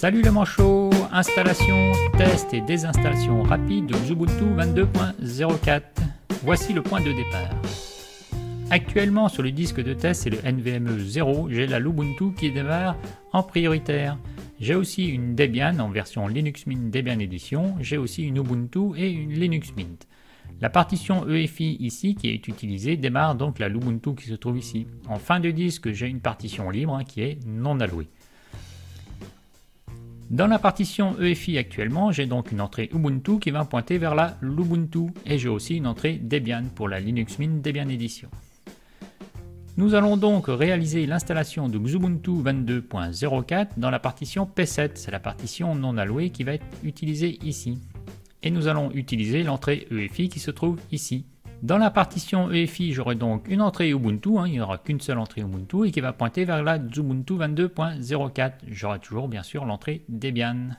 Salut les manchots Installation, test et désinstallation rapide de Ubuntu 22.04. Voici le point de départ. Actuellement sur le disque de test et le NVMe 0, j'ai la Ubuntu qui démarre en prioritaire. J'ai aussi une Debian en version Linux Mint Debian Edition, j'ai aussi une Ubuntu et une Linux Mint. La partition EFI ici qui est utilisée démarre donc la Lubuntu qui se trouve ici. En fin de disque, j'ai une partition libre hein, qui est non allouée. Dans la partition EFI actuellement, j'ai donc une entrée Ubuntu qui va pointer vers la Lubuntu et j'ai aussi une entrée Debian pour la Linux Mint Debian Edition. Nous allons donc réaliser l'installation de Xubuntu 22.04 dans la partition P7, c'est la partition non allouée qui va être utilisée ici. Et nous allons utiliser l'entrée EFI qui se trouve ici. Dans la partition EFI, j'aurai donc une entrée Ubuntu, hein, il n'y aura qu'une seule entrée Ubuntu, et qui va pointer vers la Ubuntu 22.04. J'aurai toujours bien sûr l'entrée Debian.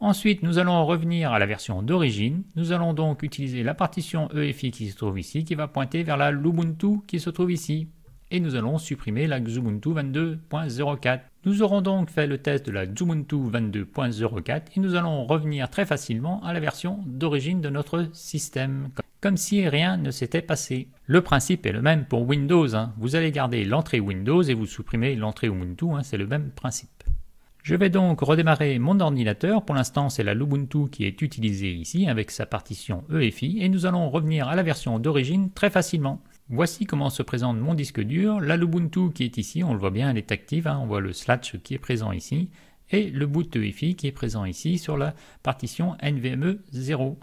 Ensuite, nous allons revenir à la version d'origine. Nous allons donc utiliser la partition EFI qui se trouve ici, qui va pointer vers la lubuntu qui se trouve ici. Et nous allons supprimer la Ubuntu 22.04. Nous aurons donc fait le test de la Ubuntu 22.04 et nous allons revenir très facilement à la version d'origine de notre système, comme si rien ne s'était passé. Le principe est le même pour Windows, hein. vous allez garder l'entrée Windows et vous supprimez l'entrée Ubuntu, hein, c'est le même principe. Je vais donc redémarrer mon ordinateur, pour l'instant c'est la lubuntu qui est utilisée ici avec sa partition EFI et nous allons revenir à la version d'origine très facilement. Voici comment se présente mon disque dur, la Lubuntu qui est ici, on le voit bien, elle est active, hein. on voit le slash qui est présent ici, et le boot Wi-Fi qui est présent ici sur la partition NVMe 0.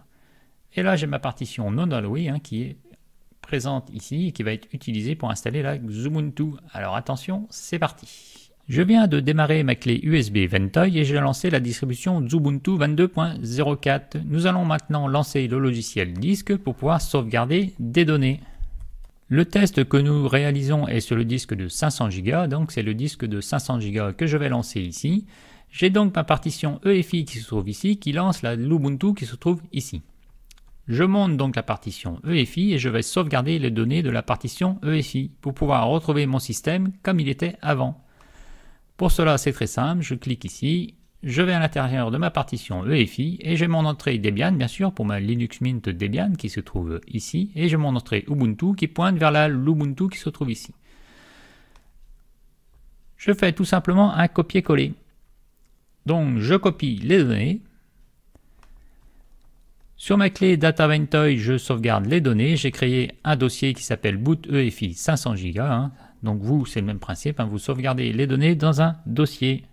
Et là j'ai ma partition non allouée hein, qui est présente ici et qui va être utilisée pour installer la Xubuntu. Alors attention, c'est parti Je viens de démarrer ma clé USB Ventoy et j'ai lancé la distribution Xubuntu 22.04. Nous allons maintenant lancer le logiciel disque pour pouvoir sauvegarder des données. Le test que nous réalisons est sur le disque de 500 Go, donc c'est le disque de 500 Go que je vais lancer ici. J'ai donc ma partition EFI qui se trouve ici, qui lance la l'Ubuntu qui se trouve ici. Je monte donc la partition EFI et je vais sauvegarder les données de la partition EFI pour pouvoir retrouver mon système comme il était avant. Pour cela, c'est très simple, je clique ici, je vais à l'intérieur de ma partition EFI et j'ai mon entrée Debian bien sûr pour ma Linux Mint Debian qui se trouve ici et j'ai mon entrée Ubuntu qui pointe vers la l'Ubuntu qui se trouve ici. Je fais tout simplement un copier-coller. Donc je copie les données. Sur ma clé DataVentoy, je sauvegarde les données. J'ai créé un dossier qui s'appelle boot EFI 500 Go. Donc vous, c'est le même principe. Hein. Vous sauvegardez les données dans un dossier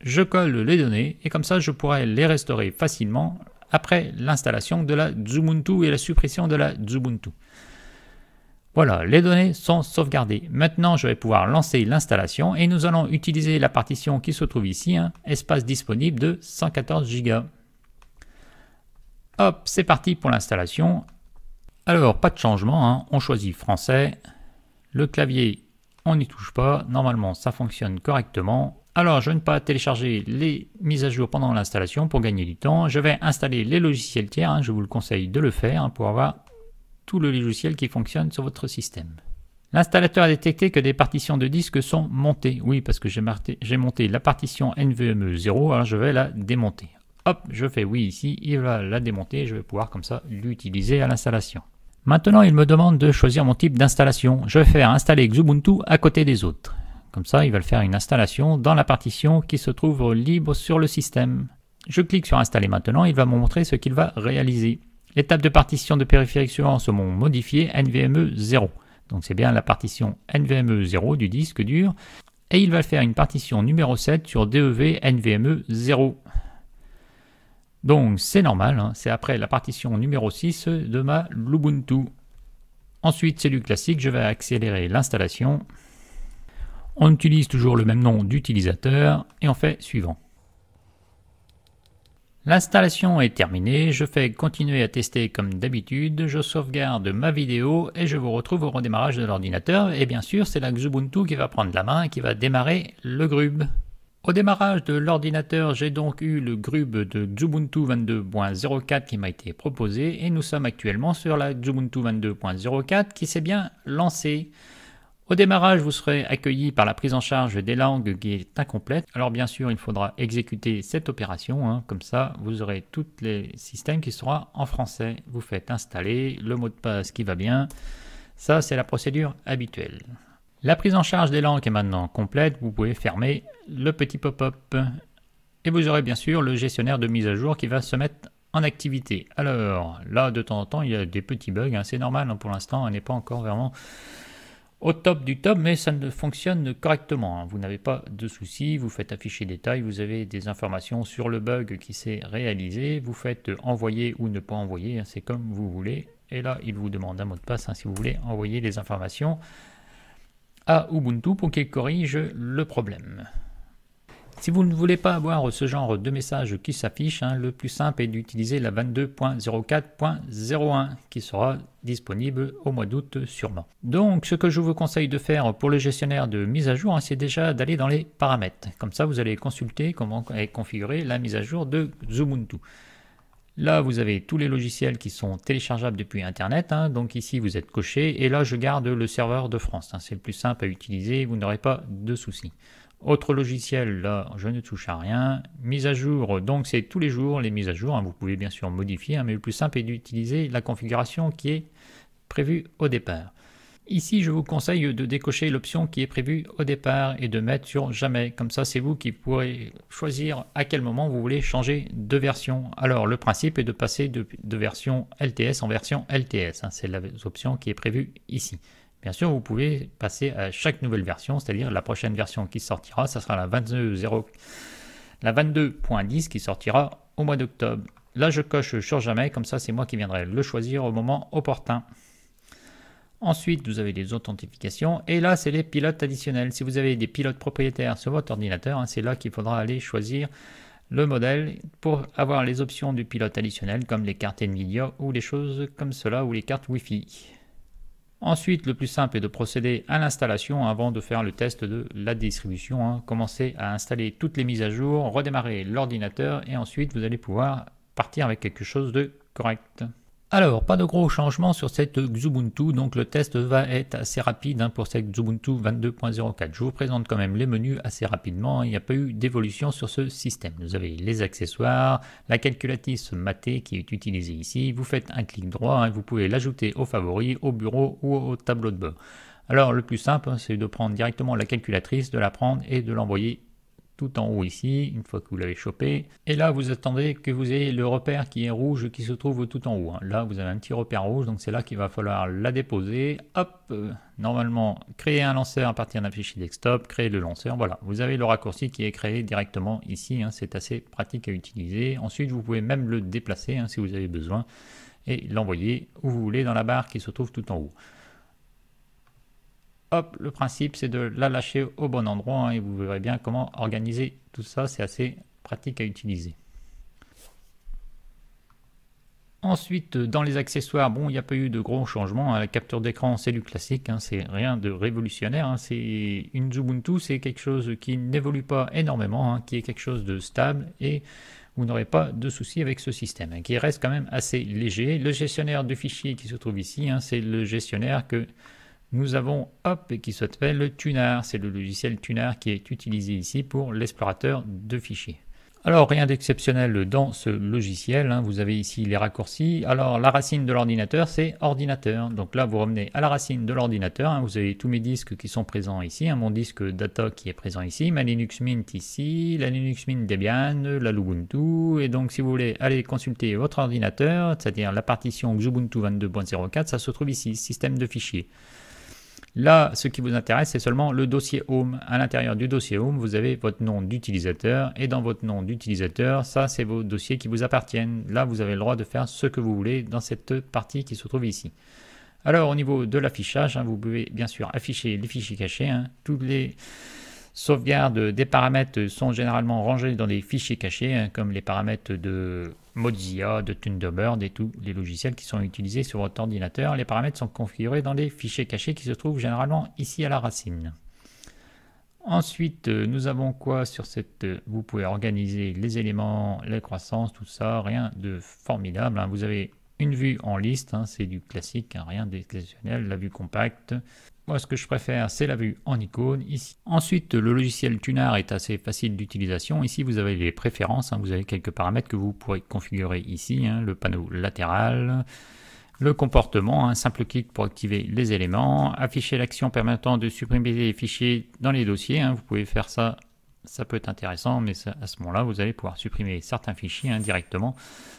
je colle les données et comme ça je pourrai les restaurer facilement après l'installation de la Zubuntu et la suppression de la Zubuntu. Voilà, les données sont sauvegardées. Maintenant, je vais pouvoir lancer l'installation et nous allons utiliser la partition qui se trouve ici, hein, espace disponible de 114 Go. Hop, c'est parti pour l'installation. Alors, pas de changement, hein, on choisit français. Le clavier, on n'y touche pas. Normalement, ça fonctionne correctement. Alors, je ne vais pas télécharger les mises à jour pendant l'installation pour gagner du temps. Je vais installer les logiciels tiers, hein, je vous le conseille de le faire pour avoir tout le logiciel qui fonctionne sur votre système. L'installateur a détecté que des partitions de disque sont montées. Oui, parce que j'ai monté, monté la partition NVMe 0, alors je vais la démonter. Hop, je fais oui ici, il va la démonter, je vais pouvoir comme ça l'utiliser à l'installation. Maintenant, il me demande de choisir mon type d'installation. Je vais faire installer Xubuntu à côté des autres. Comme ça, il va le faire une installation dans la partition qui se trouve libre sur le système. Je clique sur Installer maintenant, il va me montrer ce qu'il va réaliser. l'étape de partition de périphérique suivant seront modifiées NVMe 0. Donc c'est bien la partition NVMe 0 du disque dur. Et il va faire une partition numéro 7 sur DEV NVMe 0. Donc c'est normal, hein. c'est après la partition numéro 6 de ma Lubuntu. Ensuite c'est du classique, je vais accélérer l'installation. On utilise toujours le même nom d'utilisateur et on fait suivant. L'installation est terminée, je fais continuer à tester comme d'habitude, je sauvegarde ma vidéo et je vous retrouve au redémarrage de l'ordinateur et bien sûr c'est la Xubuntu qui va prendre la main et qui va démarrer le grub. Au démarrage de l'ordinateur, j'ai donc eu le grub de Xubuntu 22.04 qui m'a été proposé et nous sommes actuellement sur la Ubuntu 22.04 qui s'est bien lancée. Au démarrage, vous serez accueilli par la prise en charge des langues qui est incomplète. Alors bien sûr, il faudra exécuter cette opération. Hein. Comme ça, vous aurez tous les systèmes qui seront en français. Vous faites installer le mot de passe qui va bien. Ça, c'est la procédure habituelle. La prise en charge des langues est maintenant complète. Vous pouvez fermer le petit pop-up. Et vous aurez bien sûr le gestionnaire de mise à jour qui va se mettre en activité. Alors là, de temps en temps, il y a des petits bugs. Hein. C'est normal hein. pour l'instant. On n'est pas encore vraiment au top du top, mais ça ne fonctionne correctement. Hein. Vous n'avez pas de soucis, vous faites afficher des tailles, vous avez des informations sur le bug qui s'est réalisé, vous faites envoyer ou ne pas envoyer, hein, c'est comme vous voulez. Et là, il vous demande un mot de passe hein, si vous voulez envoyer les informations à Ubuntu pour qu'il corrige le problème. Si vous ne voulez pas avoir ce genre de message qui s'affiche, hein, le plus simple est d'utiliser la 22.04.01 qui sera disponible au mois d'août sûrement. Donc ce que je vous conseille de faire pour le gestionnaire de mise à jour, hein, c'est déjà d'aller dans les paramètres. Comme ça, vous allez consulter comment est configurée la mise à jour de Zubuntu. Là, vous avez tous les logiciels qui sont téléchargeables depuis Internet. Hein, donc ici, vous êtes coché. Et là, je garde le serveur de France. c'est le plus simple à utiliser. Vous n'aurez pas de soucis. Autre logiciel, là, je ne touche à rien. Mise à jour, donc c'est tous les jours les mises à jour. Hein. vous pouvez bien sûr modifier, hein, mais le plus simple est d'utiliser la configuration qui est prévue au départ. Ici, je vous conseille de décocher l'option qui est prévue au départ et de mettre sur jamais. Comme ça, c'est vous qui pourrez choisir à quel moment vous voulez changer de version. Alors, le principe est de passer de, version LTS en version LTS. Hein. c'est l'option qui est prévue ici. Bien sûr, vous pouvez passer à chaque nouvelle version, c'est-à-dire la prochaine version qui sortira, ça sera la 22.0, la 22.10 qui sortira au mois d'octobre. Là, je coche sur jamais, comme ça, c'est moi qui viendrai le choisir au moment opportun. Ensuite, vous avez les authentifications et là, c'est les pilotes additionnels. Si vous avez des pilotes propriétaires sur votre ordinateur, hein, c'est là qu'il faudra aller choisir le modèle pour avoir les options du pilote additionnel comme les cartes NVIDIA ou les choses comme cela ou les cartes Wi-Fi. Ensuite, le plus simple est de procéder à l'installation avant de faire le test de la distribution. Hein. Commencez à installer toutes les mises à jour, redémarrer l'ordinateur et ensuite vous allez pouvoir partir avec quelque chose de correct. Alors, pas de gros changements sur cette Xubuntu, donc le test va être assez rapide hein, pour cette Xubuntu 22.04. Je vous présente quand même les menus assez rapidement, il n'y a pas eu d'évolution sur ce système. Vous avez les accessoires, la calculatrice matée qui est utilisée ici, vous faites un clic droit, et hein, vous pouvez l'ajouter aux favoris, au bureau ou au tableau de bord. Alors le plus simple, hein, c'est de prendre directement la calculatrice, de la prendre et de l'envoyer tout en haut ici, une fois que vous l'avez chopé. Et là, vous attendez que vous ayez le repère qui est rouge, qui se trouve tout en haut. Hein. Là, vous avez un petit repère rouge, donc c'est là qu'il va falloir la déposer. Hop, euh, normalement, créer un lanceur à partir d'un fichier desktop, créer le lanceur. Voilà, vous avez le raccourci qui est créé directement ici. Hein, c'est assez pratique à utiliser. Ensuite, vous pouvez même le déplacer hein, si vous avez besoin et l'envoyer où vous voulez dans la barre qui se trouve tout en haut. Hop, le principe c'est de la lâcher au bon endroit hein, et vous verrez bien comment organiser tout ça, c'est assez pratique à utiliser. Ensuite, dans les accessoires, bon, il n'y a pas eu de gros changements. La capture d'écran, c'est du classique, hein, c'est rien de révolutionnaire. Hein. c'est une Zubuntu, c'est quelque chose qui n'évolue pas énormément, qui est quelque chose de stable et vous n'aurez pas de soucis avec ce système, qui reste quand même assez léger. Le gestionnaire de fichiers qui se trouve ici, c'est le gestionnaire que nous avons hop qui s'appelle le tunar, C'est le logiciel tunar qui est utilisé ici pour l'explorateur de fichiers. Alors rien d'exceptionnel dans ce logiciel, hein. vous avez ici les raccourcis. Alors la racine de l'ordinateur c'est ordinateur, donc là vous revenez à la racine de l'ordinateur, hein. vous avez tous mes disques qui sont présents ici, hein. mon disque data qui est présent ici, ma Linux Mint ici, la Linux Mint Debian, la Lubuntu, et donc si vous voulez aller consulter votre ordinateur, c'est-à-dire la partition Ubuntu 22.04, ça se trouve ici, système de fichiers. Là, ce qui vous intéresse, c'est seulement le dossier Home. À l'intérieur du dossier Home, vous avez votre nom d'utilisateur et dans votre nom d'utilisateur, ça, c'est vos dossiers qui vous appartiennent. Là, vous avez le droit de faire ce que vous voulez dans cette partie qui se trouve ici. Alors, au niveau de l'affichage, hein, vous pouvez bien sûr afficher les fichiers cachés, hein, toutes les sauvegarde des paramètres sont généralement rangés dans des fichiers cachés, hein, comme les paramètres de Mozilla, de Thunderbird et tous les logiciels qui sont utilisés sur votre ordinateur. Les paramètres sont configurés dans des fichiers cachés qui se trouvent généralement ici à la racine. Ensuite, nous avons quoi sur cette... Vous pouvez organiser les éléments, les croissances, tout ça, rien de formidable. Hein. Vous avez une vue en liste, hein, c'est du classique, rien d'exceptionnel, la vue compacte, moi, ce que je préfère, c'est la vue en icône ici. Ensuite, le logiciel Tunar est assez facile d'utilisation. Ici, vous avez les préférences. Hein. vous avez quelques paramètres que vous pourrez configurer ici. Hein. le panneau latéral, le comportement, un simple clic pour activer les éléments, afficher l'action permettant de supprimer les fichiers dans les dossiers, hein. vous pouvez faire ça, ça peut être intéressant, mais à ce moment-là, vous allez pouvoir supprimer certains fichiers directement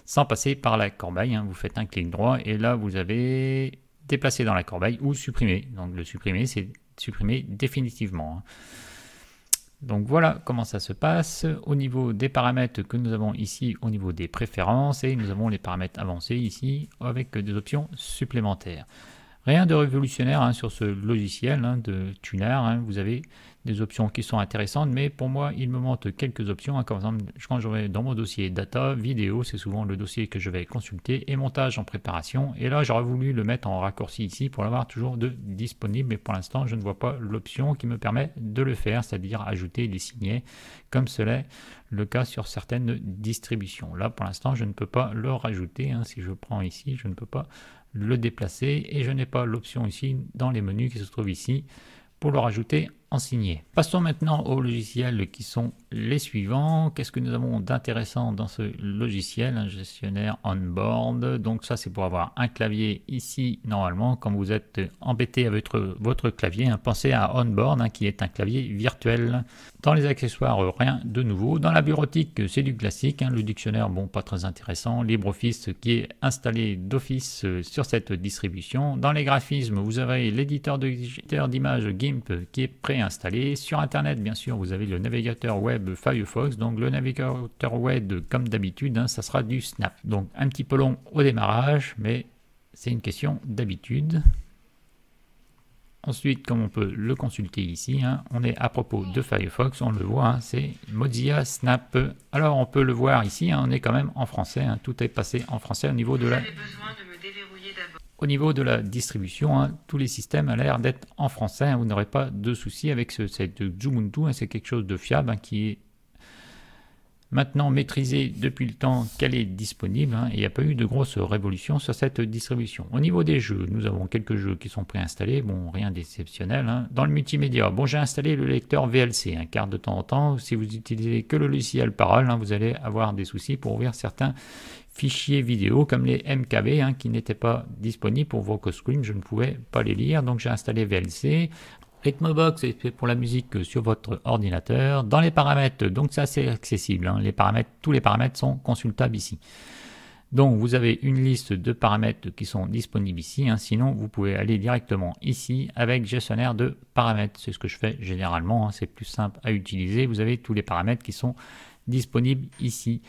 sans passer par la corbeille, vous faites un clic droit et là vous avez déplacer dans la corbeille ou supprimer. Donc le supprimer, c'est supprimer définitivement. Hein. Donc voilà comment ça se passe au niveau des paramètres que nous avons ici au niveau des préférences et nous avons les paramètres avancés ici avec des options supplémentaires. Rien de révolutionnaire hein, sur ce logiciel hein, de tuner, vous avez options qui sont intéressantes, mais pour moi, il me manque quelques options. à hein, comme exemple, quand je vais dans mon dossier data, vidéo, c'est souvent le dossier que je vais consulter, et montage en préparation. Et là, j'aurais voulu le mettre en raccourci ici pour l'avoir toujours de disponible, mais pour l'instant, je ne vois pas l'option qui me permet de le faire, c'est-à-dire ajouter des signets, comme cela le cas sur certaines distributions. Là, pour l'instant, je ne peux pas le rajouter. Hein, si je prends ici, je ne peux pas le déplacer, et je n'ai pas l'option ici dans les menus qui se trouvent ici pour le rajouter signé Passons maintenant aux logiciels qui sont les suivants. Qu'est-ce que nous avons d'intéressant dans ce logiciel Un gestionnaire on-board. Donc ça, c'est pour avoir un clavier ici. Normalement, quand vous êtes embêté avec votre, clavier, hein, pensez à on-board hein, qui est un clavier virtuel. Dans les accessoires, rien de nouveau. Dans la bureautique, c'est du classique. Hein, le dictionnaire, bon, pas très intéressant. LibreOffice qui est installé d'office euh, sur cette distribution. Dans les graphismes, vous avez l'éditeur d'images GIMP qui est préinstallé. Sur Internet, bien sûr, vous avez le navigateur web Firefox. Donc le navigateur web, comme d'habitude, hein, ça sera du Snap. Donc un petit peu long au démarrage, mais c'est une question d'habitude. Ensuite, comme on peut le consulter ici, hein, on est à propos de Firefox, on le voit, hein, c'est Mozilla Snap. Alors on peut le voir ici, hein, on est quand même en français, tout est passé en français au niveau de la... au niveau de la distribution, tous les systèmes ont l'air d'être en français, vous n'aurez pas de soucis avec ce, cette Ubuntu, c'est quelque chose de fiable qui est maintenant maîtrisé depuis le temps qu'elle est disponible. Hein, il n'y a pas eu de grosse révolution sur cette distribution. Au niveau des jeux, nous avons quelques jeux qui sont préinstallés. Bon, rien d'exceptionnel. Hein. Dans le multimédia, bon, j'ai installé le lecteur VLC. car de temps en temps, si vous utilisez que le logiciel parole, hein, vous allez avoir des soucis pour ouvrir certains fichiers vidéo comme les MKV qui n'étaient pas disponibles pour co-screens, je ne pouvais pas les lire, donc j'ai installé VLC. Rhythmbox est fait pour la musique sur votre ordinateur. Dans les paramètres, donc c'est accessible. Hein. les paramètres, tous les paramètres sont consultables ici. Donc vous avez une liste de paramètres qui sont disponibles ici. Hein. sinon, vous pouvez aller directement ici avec gestionnaire de paramètres. C'est ce que je fais généralement. Hein. c'est plus simple à utiliser. Vous avez tous les paramètres qui sont disponibles ici.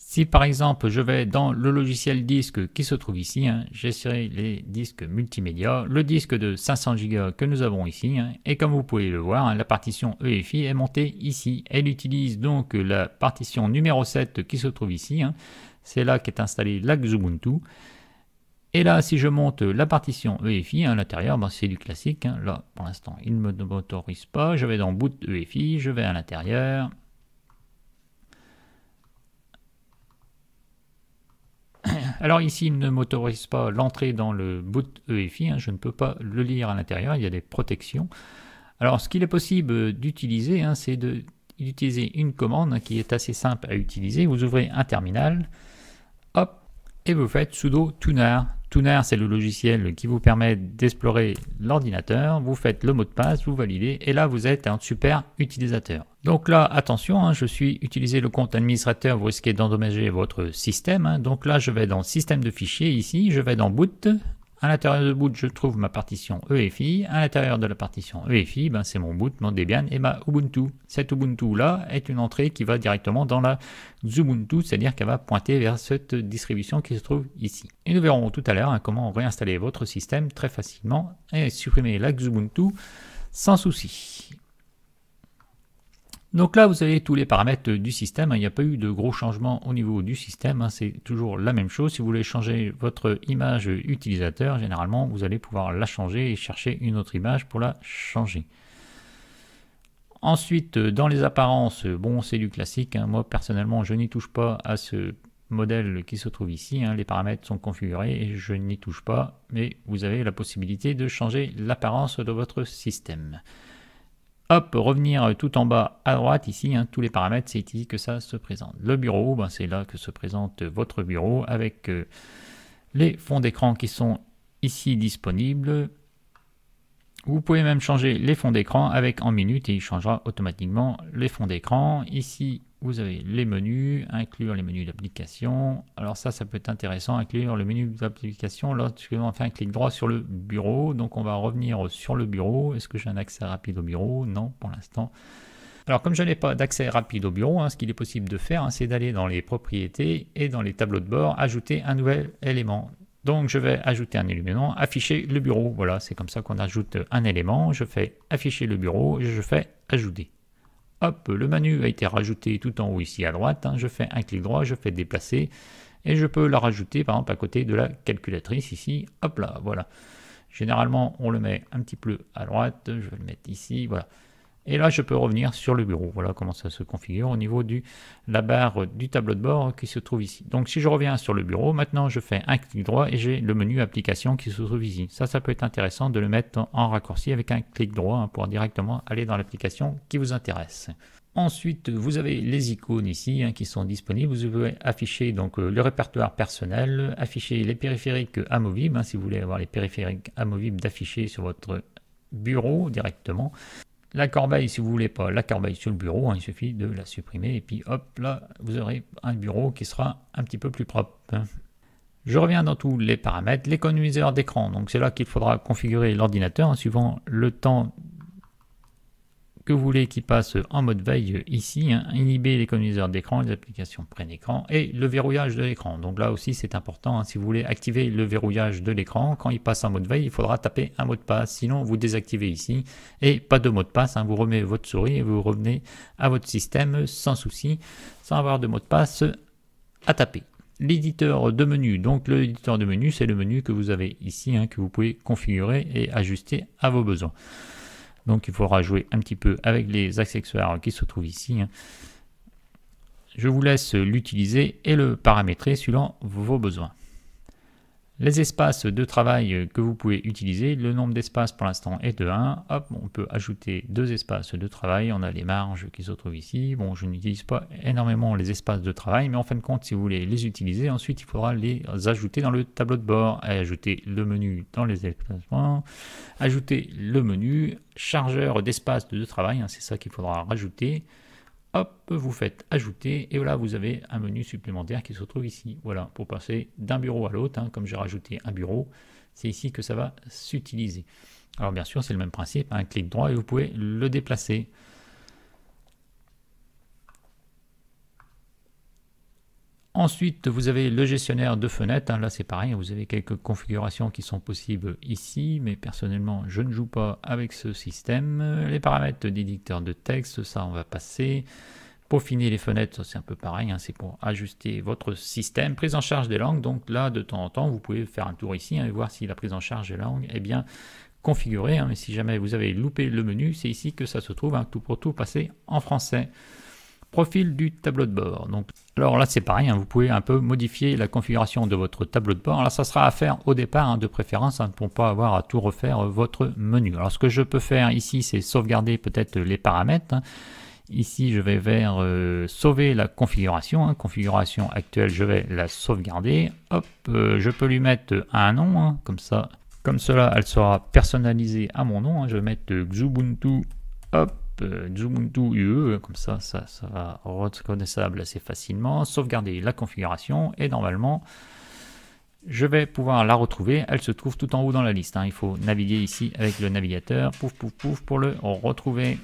Si par exemple je vais dans le logiciel disque qui se trouve ici, hein, j'essaierai les disques multimédia, le disque de 500 Go que nous avons ici, hein, et comme vous pouvez le voir, hein, la partition EFI est montée ici. Elle utilise donc la partition numéro 7 qui se trouve ici, hein. c'est là qu'est installé Xubuntu. Et là, si je monte la partition EFI à l'intérieur, ben, c'est du classique, là pour l'instant il ne m'autorise pas, je vais dans Boot EFI, je vais à l'intérieur, Alors ici, il ne m'autorise pas l'entrée dans le boot EFI, hein, je ne peux pas le lire à l'intérieur, il y a des protections. Alors ce qu'il est possible d'utiliser, hein, c'est d'utiliser une commande hein, qui est assez simple à utiliser. Vous ouvrez un terminal, hop, et vous faites sudo tuner Tuner, c'est le logiciel qui vous permet d'explorer l'ordinateur. Vous faites le mot de passe, vous validez, et là, vous êtes un super utilisateur. Donc là, attention, hein, je suis utilisé le compte administrateur, vous risquez d'endommager votre système. Hein. Donc là, je vais dans Système de fichiers ici, je vais dans Boot, à l'intérieur de boot, je trouve ma partition EFI. À l'intérieur de la partition EFI, ben, c'est mon boot, mon Debian et ma Ubuntu. Cette Ubuntu-là est une entrée qui va directement dans la Ubuntu, c'est-à-dire qu'elle va pointer vers cette distribution qui se trouve ici. Et nous verrons tout à l'heure hein, comment réinstaller votre système très facilement et supprimer la Xubuntu sans souci. Donc là, vous avez tous les paramètres du système. Hein. Il n'y a pas eu de gros changements au niveau du système. Hein. C'est toujours la même chose. Si vous voulez changer votre image utilisateur, généralement, vous allez pouvoir la changer et chercher une autre image pour la changer. Ensuite, dans les apparences, bon, c'est du classique. Hein. Moi, personnellement, je n'y touche pas à ce modèle qui se trouve ici. Les paramètres sont configurés et je n'y touche pas. Mais vous avez la possibilité de changer l'apparence de votre système hop, revenir euh, tout en bas à droite ici, hein, tous les paramètres, c'est ici que ça se présente. Le bureau, ben, c'est là que se présente euh, votre bureau avec euh, les fonds d'écran qui sont ici disponibles. Vous pouvez même changer les fonds d'écran avec en minutes et il changera automatiquement les fonds d'écran. Ici, vous avez les menus, inclure les menus d'application. Alors ça, ça peut être intéressant, inclure le menu d'application l'on fait un clic droit sur le bureau. Donc on va revenir sur le bureau. Est-ce que j'ai un accès rapide au bureau Non, pour l'instant. Alors comme je n'ai pas d'accès rapide au bureau, hein, ce qu'il est possible de faire, hein, c'est d'aller dans les propriétés et dans les tableaux de bord, ajouter un nouvel élément. Donc je vais ajouter un élément, afficher le bureau. Voilà, c'est comme ça qu'on ajoute un élément. Je fais afficher le bureau, je fais ajouter. Hop, le menu a été rajouté tout en haut ici à droite. Hein. Je fais un clic droit, je fais déplacer et je peux la rajouter par exemple à côté de la calculatrice ici. Hop là, voilà. Généralement, on le met un petit peu à droite. Je vais le mettre ici, voilà. Et là, je peux revenir sur le bureau. Voilà comment ça se configure au niveau de la barre du tableau de bord qui se trouve ici. Donc si je reviens sur le bureau, maintenant je fais un clic droit et j'ai le menu application qui se trouve ici. Ça, ça peut être intéressant de le mettre en raccourci avec un clic droit hein, pour directement aller dans l'application qui vous intéresse. Ensuite, vous avez les icônes ici hein, qui sont disponibles. Vous pouvez afficher donc euh, le répertoire personnel, afficher les périphériques amovibles, hein, si vous voulez avoir les périphériques amovibles d'afficher sur votre bureau directement la corbeille si vous voulez pas la corbeille sur le bureau, hein, il suffit de la supprimer et puis hop là vous aurez un bureau qui sera un petit peu plus propre. Hein. Je reviens dans tous les paramètres, l'économiseur d'écran, donc c'est là qu'il faudra configurer l'ordinateur en suivant le temps que vous voulez qui passe en mode veille ici, hein, inhiber les économiseurs d'écran, les applications prennent écran et le verrouillage de l'écran. Donc là aussi c'est important, hein, si vous voulez activer le verrouillage de l'écran, quand il passe en mode veille, il faudra taper un mot de passe, sinon vous désactivez ici et pas de mot de passe, hein, vous remettez votre souris et vous revenez à votre système sans souci, sans avoir de mot de passe à taper l'éditeur de menu. Donc l'éditeur de menu, c'est le menu que vous avez ici, que vous pouvez configurer et ajuster à vos besoins. Donc il faudra jouer un petit peu avec les accessoires qui se trouvent ici. Hein. Je vous laisse l'utiliser et le paramétrer selon vos besoins. Les espaces de travail que vous pouvez utiliser, le nombre d'espaces pour l'instant est de 1. Hop, on peut ajouter deux espaces de travail. On a les marges qui se trouvent ici. Bon, je n'utilise pas énormément les espaces de travail, mais en fin de compte, si vous voulez les utiliser, ensuite il faudra les ajouter dans le tableau de bord. ajouter le menu dans les espaces. Ajouter le menu, chargeur d'espace de travail, hein, c'est ça qu'il faudra rajouter hop, vous faites ajouter, et voilà, vous avez un menu supplémentaire qui se trouve ici. Voilà, pour passer d'un bureau à l'autre, hein, comme j'ai rajouté un bureau, c'est ici que ça va s'utiliser. Alors bien sûr, c'est le même principe, un hein, clic droit et vous pouvez le déplacer. Ensuite, vous avez le gestionnaire de fenêtres. Hein, là, c'est pareil, vous avez quelques configurations qui sont possibles ici, mais personnellement, je ne joue pas avec ce système. Les paramètres d'éditeur de texte, ça, on va passer. Peaufiner les fenêtres, c'est un peu pareil, hein, c'est pour ajuster votre système. Prise en charge des langues, donc là, de temps en temps, vous pouvez faire un tour ici hein, et voir si la prise en charge des langues est bien configurée. mais si jamais vous avez loupé le menu, c'est ici que ça se trouve, tout pour tout passer en français. Profil du tableau de bord. Donc, alors là, c'est pareil, hein, vous pouvez un peu modifier la configuration de votre tableau de bord. là, ça sera à faire au départ, hein, de préférence, hein, pour ne pas avoir à tout refaire euh, votre menu. Alors, ce que je peux faire ici, c'est sauvegarder peut-être les paramètres. Ici, je vais vers euh, sauver la configuration. Configuration actuelle, je vais la sauvegarder. Hop, euh, je peux lui mettre un nom, comme ça. Comme cela, elle sera personnalisée à mon nom. Je vais mettre Xubuntu. Hop, UE, euh, comme ça, ça va reconnaissable assez facilement, sauvegarder la configuration et normalement je vais pouvoir la retrouver, elle se trouve tout en haut dans la liste, hein. il faut naviguer ici avec le navigateur, pouf pouf pouf pour le retrouver.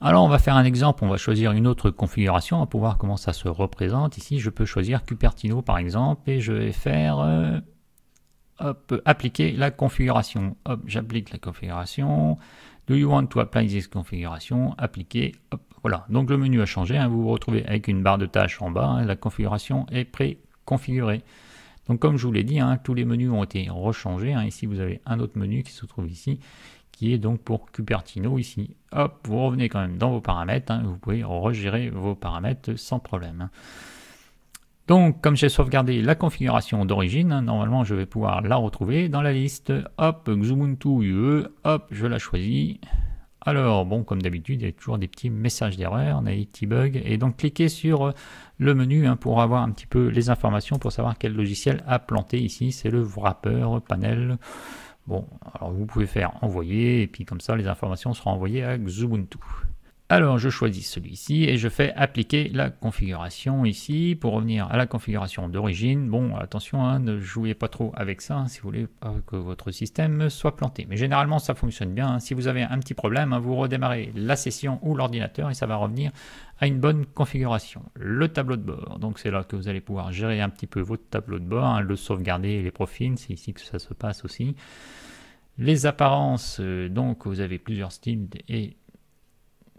Alors on va faire un exemple, on va choisir une autre configuration on pour voir comment ça se représente. Ici je peux choisir Cupertino par exemple et je vais faire euh, appliquer la configuration. j'applique la configuration. Do you want to apply this configuration Appliquer. voilà. Donc le menu a changé. Hein. vous vous retrouvez avec une barre de tâches en bas. Hein. la configuration est pré-configurée. Donc comme je vous l'ai dit, hein, tous les menus ont été rechangés. Ici, vous avez un autre menu qui se trouve ici, qui est donc pour Cupertino ici. Hop, vous revenez quand même dans vos paramètres. vous pouvez regérer vos paramètres sans problème. Donc, comme j'ai sauvegardé la configuration d'origine, hein, normalement, je vais pouvoir la retrouver dans la liste. Hop, Xubuntu UE, hop, je la choisis. Alors, bon, comme d'habitude, il y a toujours des petits messages d'erreur, des petits bugs. Et donc, cliquez sur le menu hein, pour avoir un petit peu les informations, pour savoir quel logiciel a planté ici. C'est le wrapper panel. Bon, alors vous pouvez faire envoyer, et puis comme ça, les informations seront envoyées à Xubuntu. Alors je choisis celui-ci et je fais appliquer la configuration ici pour revenir à la configuration d'origine. Bon attention, hein, ne jouez pas trop avec ça hein, si vous voulez que votre système soit planté. Mais généralement ça fonctionne bien. Hein. Si vous avez un petit problème, vous redémarrez la session ou l'ordinateur et ça va revenir à une bonne configuration. Le tableau de bord, donc c'est là que vous allez pouvoir gérer un petit peu votre tableau de bord, le sauvegarder, les profils, c'est ici que ça se passe aussi. Les apparences, euh, donc vous avez plusieurs styles et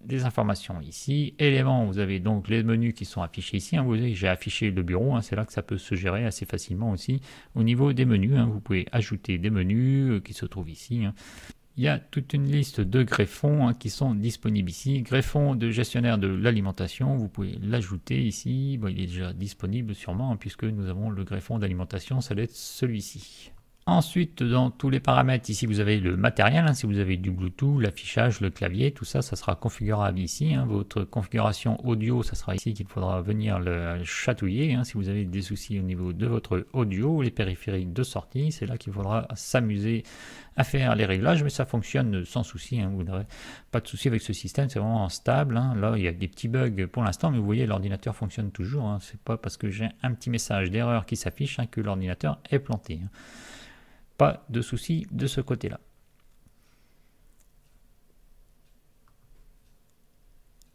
des informations ici. Éléments, vous avez donc les menus qui sont affichés ici. Hein. Vous voyez, j'ai affiché le bureau, hein. c'est là que ça peut se gérer assez facilement aussi. Au niveau des menus, hein, vous pouvez ajouter des menus euh, qui se trouvent ici. Il y a toute une liste de greffons qui sont disponibles ici. Greffon de gestionnaire de l'alimentation, vous pouvez l'ajouter ici. il est déjà disponible sûrement puisque nous avons le greffon d'alimentation, ça doit être celui-ci. Ensuite, dans tous les paramètres, ici vous avez le matériel, hein, si vous avez du Bluetooth, l'affichage, le clavier, tout ça, ça sera configurable ici. Hein. Votre configuration audio, ça sera ici qu'il faudra venir le chatouiller. Hein. Si vous avez des soucis au niveau de votre audio, les périphériques de sortie, c'est là qu'il faudra s'amuser à faire les réglages, mais ça fonctionne sans souci. vous n'aurez pas de souci avec ce système, c'est vraiment stable. Là, il y a des petits bugs pour l'instant, mais vous voyez, l'ordinateur fonctionne toujours. C'est pas parce que j'ai un petit message d'erreur qui s'affiche que l'ordinateur est planté. Pas de souci de ce côté-là.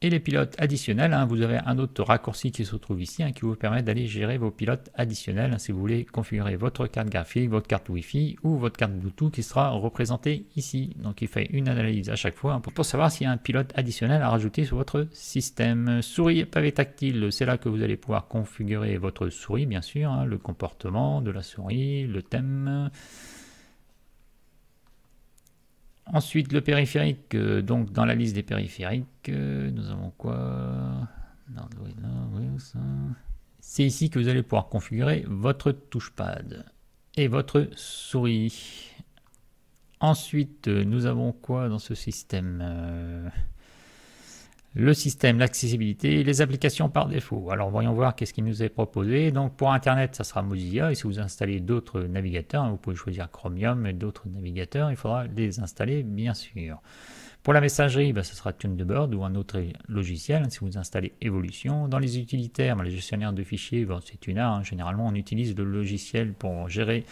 et les pilotes additionnels. Hein. vous avez un autre raccourci qui se trouve ici hein, qui vous permet d'aller gérer vos pilotes additionnels hein, si vous voulez configurer votre carte graphique, votre carte Wi-Fi ou votre carte Bluetooth qui sera représentée ici. Donc il fait une analyse à chaque fois pour, savoir s'il y a un pilote additionnel à rajouter sur votre système. Souris pavé tactile, c'est là que vous allez pouvoir configurer votre souris bien sûr, le comportement de la souris, le thème. Ensuite, le périphérique, euh, donc dans la liste des périphériques, euh, nous avons quoi C'est ici que vous allez pouvoir configurer votre touchpad et votre souris. Ensuite, euh, nous avons quoi dans ce système le système, l'accessibilité, les applications par défaut. Alors voyons voir qu'est-ce qui nous est proposé. Donc pour Internet, ça sera Mozilla, et si vous installez d'autres navigateurs, hein, vous pouvez choisir Chromium et d'autres navigateurs, il faudra les installer bien sûr. Pour la messagerie, bah, ce sera Thunderbird ou un autre logiciel. Si vous installez Evolution, dans les utilitaires, bah, les gestionnaires de fichiers, bah, c'est une art hein. Généralement, on utilise le logiciel pour gérer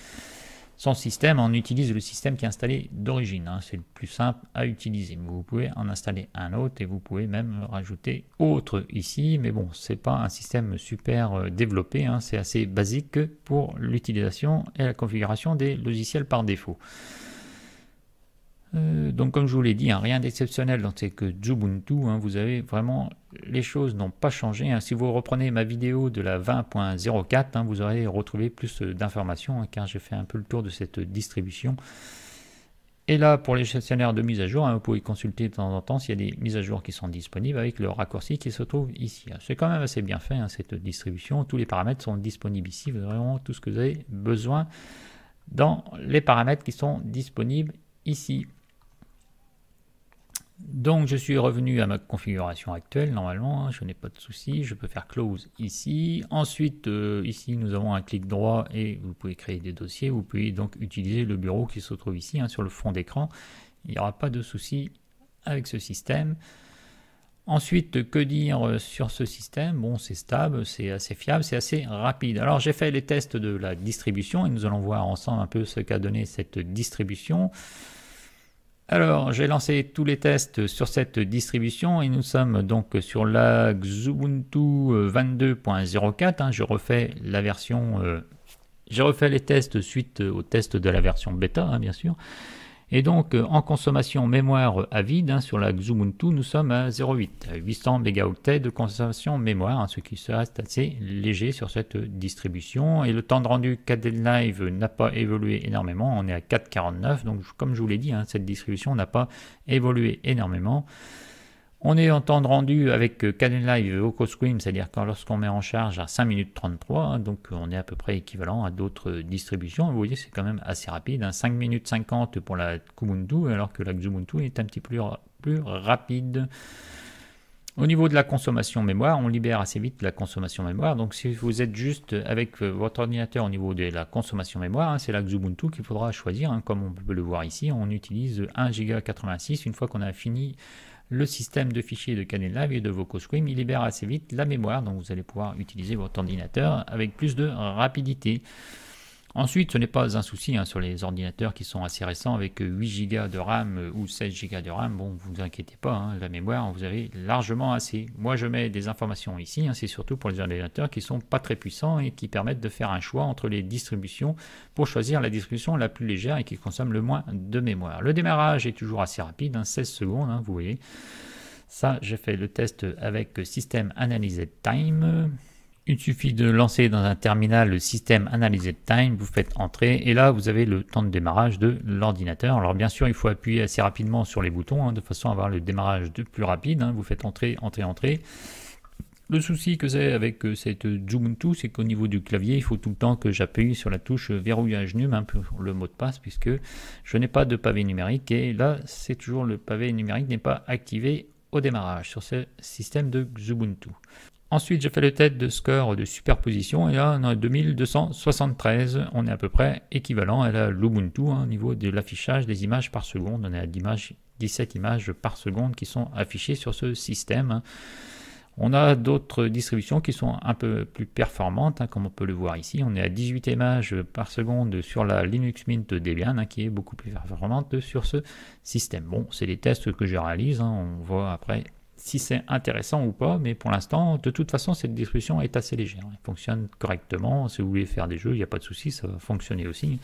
son système, on utilise le système qui est installé d'origine. Hein. c'est le plus simple à utiliser. vous pouvez en installer un autre et vous pouvez même rajouter autre ici. Mais bon, c'est pas un système super euh, développé. Hein. c'est assez basique pour l'utilisation et la configuration des logiciels par défaut. Euh, donc comme je vous l'ai dit, hein, rien d'exceptionnel dans ces que Ubuntu, hein, vous avez vraiment, les choses n'ont pas changé. Hein. Si vous reprenez ma vidéo de la 20.04, vous aurez retrouvé plus euh, d'informations car j'ai fait un peu le tour de cette distribution. Et là, pour les gestionnaires de mise à jour, vous pouvez consulter de temps en temps s'il y a des mises à jour qui sont disponibles avec le raccourci qui se trouve ici. C'est quand même assez bien fait cette distribution. Tous les paramètres sont disponibles ici. Vous aurez vraiment tout ce que vous avez besoin dans les paramètres qui sont disponibles ici. Donc je suis revenu à ma configuration actuelle, normalement, hein, je n'ai pas de souci, je peux faire close ici. Ensuite, euh, ici, nous avons un clic droit et vous pouvez créer des dossiers. Vous pouvez donc utiliser le bureau qui se trouve ici, hein, sur le fond d'écran. Il n'y aura pas de souci avec ce système. Ensuite, que dire euh, sur ce système Bon, c'est stable, c'est assez fiable, c'est assez rapide. Alors, j'ai fait les tests de la distribution et nous allons voir ensemble un peu ce qu'a donné cette distribution. Alors, j'ai lancé tous les tests sur cette distribution et nous sommes donc sur la Xubuntu 22.04. je refais la version. Euh, j'ai refait les tests suite aux tests de la version bêta, hein, bien sûr. Et donc euh, en consommation mémoire à vide hein, sur la XUMUNTU, nous sommes à 0,8, 800 mégaoctets de consommation mémoire, hein, ce qui reste assez léger sur cette distribution. Et le temps de rendu KDE Live n'a pas évolué énormément, on est à 4,49, donc comme je vous l'ai dit, hein, cette distribution n'a pas évolué énormément. On est en temps de rendu avec euh, Canon Live Vocal Scream, c'est-à-dire quand lorsqu'on met en charge à 5 minutes 33, hein, donc euh, on est à peu près équivalent à d'autres euh, distributions. Vous voyez, c'est quand même assez rapide, 5 hein. minutes 50 pour la Kubuntu, alors que la Xubuntu est un petit peu plus, rapide. Au niveau de la consommation mémoire, on libère assez vite la consommation mémoire. Donc si vous êtes juste avec votre ordinateur au niveau de la consommation mémoire, hein, c'est la Xubuntu qu'il faudra choisir. comme on peut le voir ici, on utilise 1 giga 86 une fois qu'on a fini le système de fichiers de Live et de VocoSwim, il libère assez vite la mémoire, donc vous allez pouvoir utiliser votre ordinateur avec plus de rapidité. Ensuite, ce n'est pas un souci hein, sur les ordinateurs qui sont assez récents avec 8 Go de RAM euh, ou 16 Go de RAM. Bon, vous vous inquiétez pas, hein, la mémoire, vous avez largement assez. Moi, je mets des informations ici, hein, c'est surtout pour les ordinateurs qui sont pas très puissants et qui permettent de faire un choix entre les distributions pour choisir la distribution la plus légère et qui consomme le moins de mémoire. Le démarrage est toujours assez rapide, 16 secondes, vous voyez. Ça, j'ai fait le test avec System Analyzed Time. Il suffit de lancer dans un terminal le système analysé de time, vous faites entrer et là vous avez le temps de démarrage de l'ordinateur. Alors bien sûr il faut appuyer assez rapidement sur les boutons hein, de façon à avoir le démarrage de plus rapide. Hein. Vous faites entrer, entrer, entrer. Le souci que c'est avec euh, cette Ubuntu, c'est qu'au niveau du clavier, il faut tout le temps que j'appuie sur la touche verrouillage num hein, pour le mot de passe, puisque je n'ai pas de pavé numérique. Et là, c'est toujours le pavé numérique n'est pas activé au démarrage sur ce système de Zubuntu. Ensuite, j'ai fait le test de score de superposition et là, on a 2273. On est à peu près équivalent à l'Ubuntu hein, au niveau de l'affichage des images par seconde. On est à 17 images par seconde qui sont affichées sur ce système. Hein. On a d'autres distributions qui sont un peu plus performantes, hein, comme on peut le voir ici. On est à 18 images par seconde sur la Linux Mint Debian, qui est beaucoup plus performante sur ce système. Bon, c'est les tests que je réalise. on voit après si c'est intéressant ou pas, mais pour l'instant, de toute façon, cette distribution est assez légère. Elle fonctionne correctement. Si vous voulez faire des jeux, il n'y a pas de souci, ça va fonctionner aussi.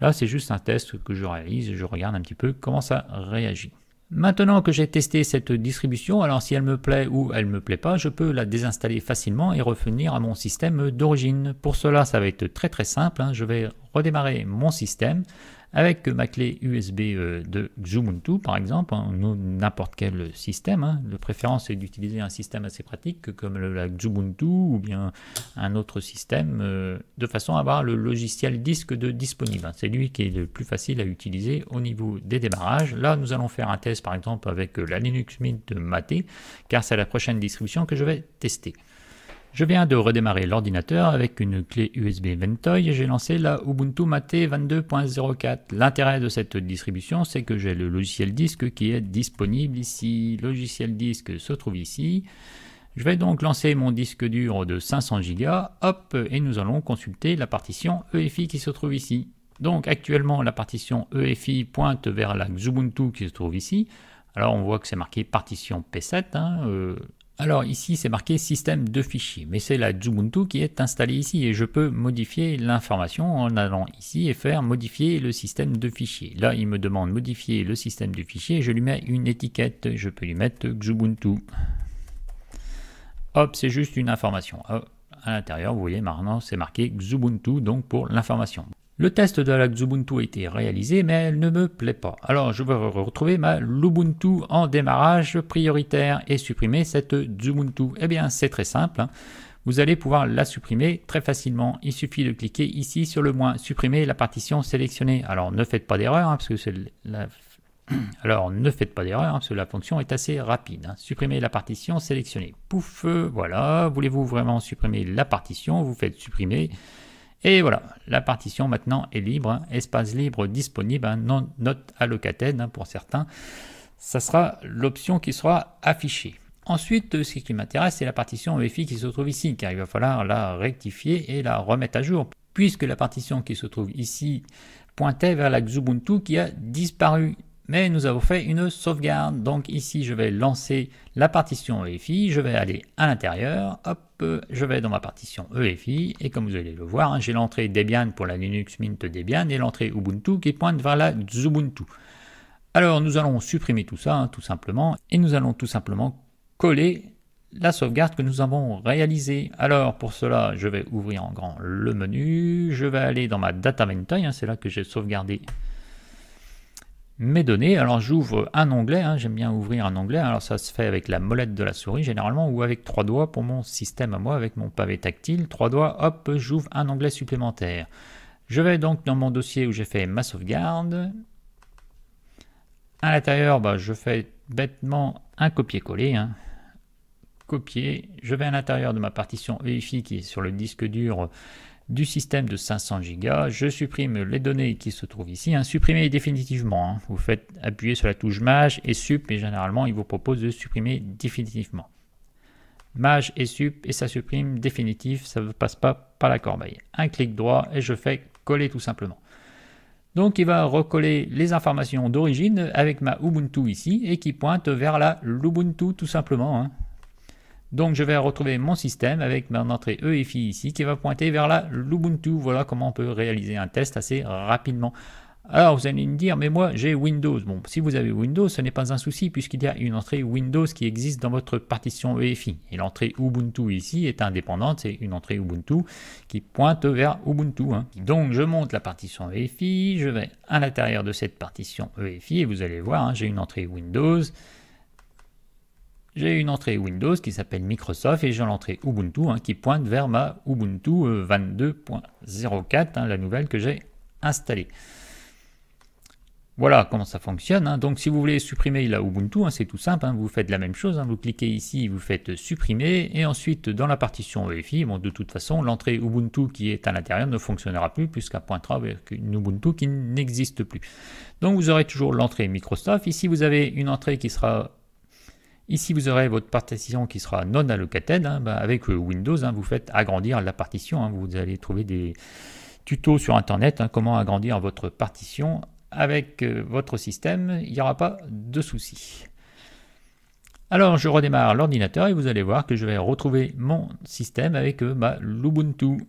Là, c'est juste un test que je réalise, je regarde un petit peu comment ça réagit. Maintenant que j'ai testé cette distribution, alors si elle me plaît ou elle me plaît pas, je peux la désinstaller facilement et revenir à mon système d'origine. Pour cela, ça va être très très simple. Hein. Je vais redémarrer mon système avec ma clé USB euh, de Xubuntu par exemple, hein, ou n'importe quel système. Le hein, préférence est d'utiliser un système assez pratique comme le, la Xubuntu ou bien un autre système euh, de façon à avoir le logiciel disque de disponible. C'est lui qui est le plus facile à utiliser au niveau des démarrages. Là, nous allons faire un test par exemple avec la Linux Mint de Maté car c'est la prochaine distribution que je vais tester. Je viens de redémarrer l'ordinateur avec une clé USB Ventoy et j'ai lancé la Ubuntu Mate 22.04. L'intérêt de cette distribution, c'est que j'ai le logiciel disque qui est disponible ici. Logiciel disque se trouve ici. Je vais donc lancer mon disque dur de 500 Go, hop, et nous allons consulter la partition EFI qui se trouve ici. Donc actuellement, la partition EFI pointe vers la Ubuntu qui se trouve ici. Alors on voit que c'est marqué partition P7. Alors ici, c'est marqué système de fichiers, mais c'est la Ubuntu qui est installée ici et je peux modifier l'information en allant ici et faire modifier le système de fichiers. Là, il me demande modifier le système de fichiers, je lui mets une étiquette, je peux lui mettre Xubuntu. Hop, c'est juste une information. à l'intérieur, vous voyez maintenant, c'est marqué Xubuntu, donc pour l'information. Le test de la Xubuntu a été réalisé, mais elle ne me plaît pas. Alors je vais retrouver ma Lubuntu en démarrage prioritaire et supprimer cette Zubuntu. Eh bien, c'est très simple. Hein. Vous allez pouvoir la supprimer très facilement. Il suffit de cliquer ici sur le moins, supprimer la partition sélectionnée. Alors ne faites pas d'erreur, hein, parce que c'est la alors ne faites pas d'erreur, hein, la fonction est assez rapide. Supprimer la partition, sélectionnée. Pouf, euh, voilà. Voulez-vous vraiment supprimer la partition Vous faites supprimer. Et voilà, la partition maintenant est libre, espace libre disponible, hein, non note allocated hein, pour certains. Ça sera l'option qui sera affichée. Ensuite, ce qui m'intéresse, c'est la partition EFI qui se trouve ici, car il va falloir la rectifier et la remettre à jour, puisque la partition qui se trouve ici pointait vers la Xubuntu qui a disparu mais nous avons fait une sauvegarde. Donc ici, je vais lancer la partition EFI, je vais aller à l'intérieur, hop, je vais dans ma partition EFI, et comme vous allez le voir, j'ai l'entrée Debian pour la Linux Mint Debian et l'entrée Ubuntu qui pointe vers la Zubuntu. Alors nous allons supprimer tout ça, hein, tout simplement, et nous allons tout simplement coller la sauvegarde que nous avons réalisée. Alors pour cela, je vais ouvrir en grand le menu, je vais aller dans ma data hein, c'est là que j'ai sauvegardé mes données. Alors j'ouvre un onglet, hein, j'aime bien ouvrir un onglet. Hein. Alors ça se fait avec la molette de la souris généralement ou avec trois doigts pour mon système à moi, avec mon pavé tactile. Trois doigts, hop, j'ouvre un onglet supplémentaire. Je vais donc dans mon dossier où j'ai fait ma sauvegarde. À l'intérieur, bah, je fais bêtement un copier-coller. Hein. Copier, je vais à l'intérieur de ma partition EFI qui est sur le disque dur du système de 500 Go. Je supprime les données qui se trouvent ici. un hein, Supprimer définitivement. Hein. Vous faites appuyer sur la touche Maj et Sup, mais généralement, il vous propose de supprimer définitivement. Maj et Sup, et ça supprime définitif, ça ne passe pas par la corbeille. Un clic droit et je fais coller tout simplement. Donc il va recoller les informations d'origine avec ma Ubuntu ici et qui pointe vers la Lubuntu tout simplement. Hein. Donc je vais retrouver mon système avec mon entrée EFI ici qui va pointer vers la l'Ubuntu. Voilà comment on peut réaliser un test assez rapidement. Alors vous allez me dire, mais moi j'ai Windows. Bon, si vous avez Windows, ce n'est pas un souci puisqu'il y a une entrée Windows qui existe dans votre partition EFI. Et l'entrée Ubuntu ici est indépendante, c'est une entrée Ubuntu qui pointe vers Ubuntu. Hein. Donc je monte la partition EFI, je vais à l'intérieur de cette partition EFI et vous allez voir, hein, j'ai une entrée Windows, j'ai une entrée Windows qui s'appelle Microsoft et j'ai l'entrée Ubuntu hein, qui pointe vers ma Ubuntu 22.04, euh, hein, la nouvelle que j'ai installée. Voilà comment ça fonctionne. Hein. Donc si vous voulez supprimer la Ubuntu, c'est tout simple, vous faites la même chose, vous cliquez ici, vous faites supprimer, et ensuite dans la partition EFI, de toute façon, l'entrée Ubuntu qui est à l'intérieur ne fonctionnera plus puisqu'elle pointera vers une Ubuntu qui n'existe plus. Donc vous aurez toujours l'entrée Microsoft. Ici vous avez une entrée qui sera Ici, vous aurez votre partition qui sera non allocated. Hein, bah, avec euh, Windows, hein, vous faites agrandir la partition. Hein. vous allez trouver des tutos sur Internet, comment agrandir votre partition avec euh, votre système. Il n'y aura pas de souci. Alors, je redémarre l'ordinateur et vous allez voir que je vais retrouver mon système avec euh, bah, l'Ubuntu.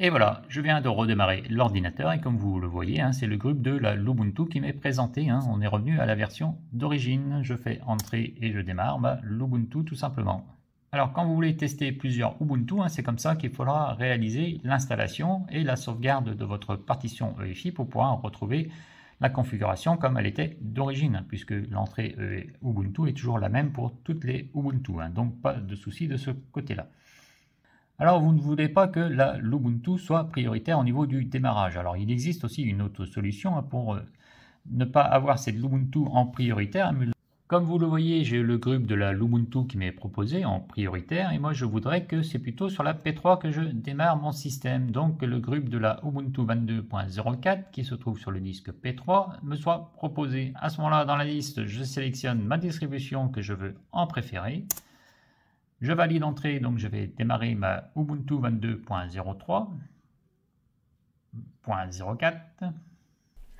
Et voilà, je viens de redémarrer l'ordinateur et comme vous le voyez, hein, c'est le groupe de la l'Ubuntu qui m'est présenté. Hein. On est revenu à la version d'origine. Je fais entrer et je démarre l'Ubuntu tout simplement. Alors quand vous voulez tester plusieurs Ubuntu, hein, c'est comme ça qu'il faudra réaliser l'installation et la sauvegarde de votre partition EFI pour pouvoir retrouver la configuration comme elle était d'origine, puisque l'entrée e Ubuntu est toujours la même pour toutes les Ubuntu. donc pas de souci de ce côté-là. Alors vous ne voulez pas que la l'Ubuntu soit prioritaire au niveau du démarrage. Alors il existe aussi une autre solution hein, pour euh, ne pas avoir cette Ubuntu en prioritaire. Comme vous le voyez, j'ai le groupe de la Ubuntu qui m'est proposé en prioritaire et moi je voudrais que c'est plutôt sur la P3 que je démarre mon système. Donc le groupe de la Ubuntu 22.04 qui se trouve sur le disque P3 me soit proposé. À ce moment-là, dans la liste, je sélectionne ma distribution que je veux en préférer. Je valide l'entrée, donc je vais démarrer ma Ubuntu 22.03.04.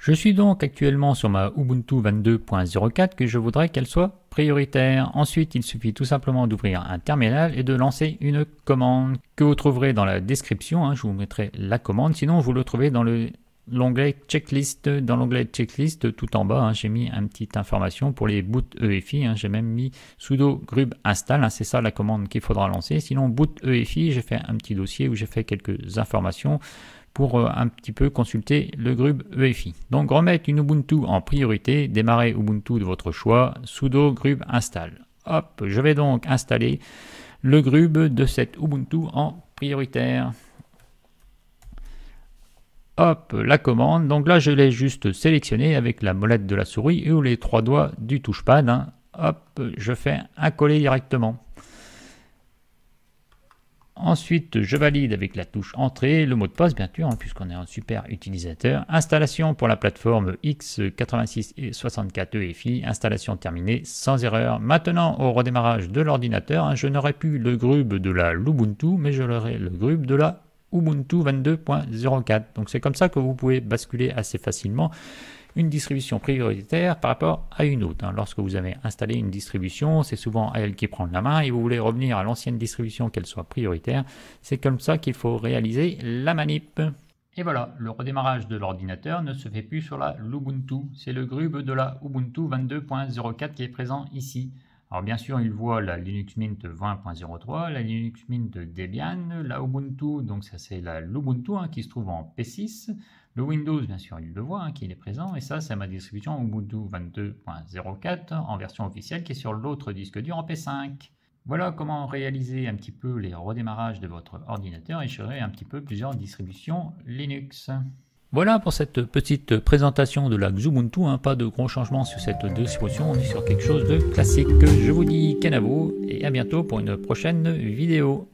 Je suis donc actuellement sur ma Ubuntu 22.04 que je voudrais qu'elle soit prioritaire. Ensuite, il suffit tout simplement d'ouvrir un terminal et de lancer une commande que vous trouverez dans la description. Hein. je vous mettrai la commande, sinon vous le trouvez dans le l'onglet checklist. Dans l'onglet checklist, tout en bas, hein, j'ai mis une petite information pour les BOOT EFI. Hein. j'ai même mis sudo grub install. Hein. c'est ça la commande qu'il faudra lancer. Sinon, boot EFI, j'ai fait un petit dossier où j'ai fait quelques informations pour euh, un petit peu consulter le grub EFI. Donc, remettre une Ubuntu en priorité. Démarrer Ubuntu de votre choix. sudo grub install. Hop, je vais donc installer le grub de cette Ubuntu en prioritaire hop, la commande. Donc là, je l'ai juste sélectionné avec la molette de la souris ou les trois doigts du touchpad. Hein. Hop, je fais un coller directement. Ensuite, je valide avec la touche Entrée, le mot de passe, bien sûr, hein, puisqu'on est un super utilisateur. Installation pour la plateforme X86 et 64 EFI. Installation terminée, sans erreur. Maintenant, au redémarrage de l'ordinateur, hein, je n'aurais plus le grub de la Lubuntu, mais je l'aurai, le grub de la Ubuntu 22.04. Donc c'est comme ça que vous pouvez basculer assez facilement une distribution prioritaire par rapport à une autre. Hein. Lorsque vous avez installé une distribution, c'est souvent elle qui prend la main et vous voulez revenir à l'ancienne distribution qu'elle soit prioritaire. C'est comme ça qu'il faut réaliser la manip. Et voilà, le redémarrage de l'ordinateur ne se fait plus sur la C'est le grub de la Ubuntu 22.04 qui est présent ici. Alors bien sûr, il voit la Linux Mint 20.03, la Linux Mint Debian, la Ubuntu, donc ça c'est la l'Ubuntu hein, qui se trouve en P6, le Windows bien sûr il le voit hein, qui est présent, et ça c'est ma distribution Ubuntu 22.04 en version officielle qui est sur l'autre disque dur en P5. Voilà comment réaliser un petit peu les redémarrages de votre ordinateur et gérer un petit peu plusieurs distributions Linux. Voilà pour cette petite présentation de la Xubuntu, hein. pas de gros changements sur cette distribution, on est sur quelque chose de classique. Je vous dis vous et à bientôt pour une prochaine vidéo.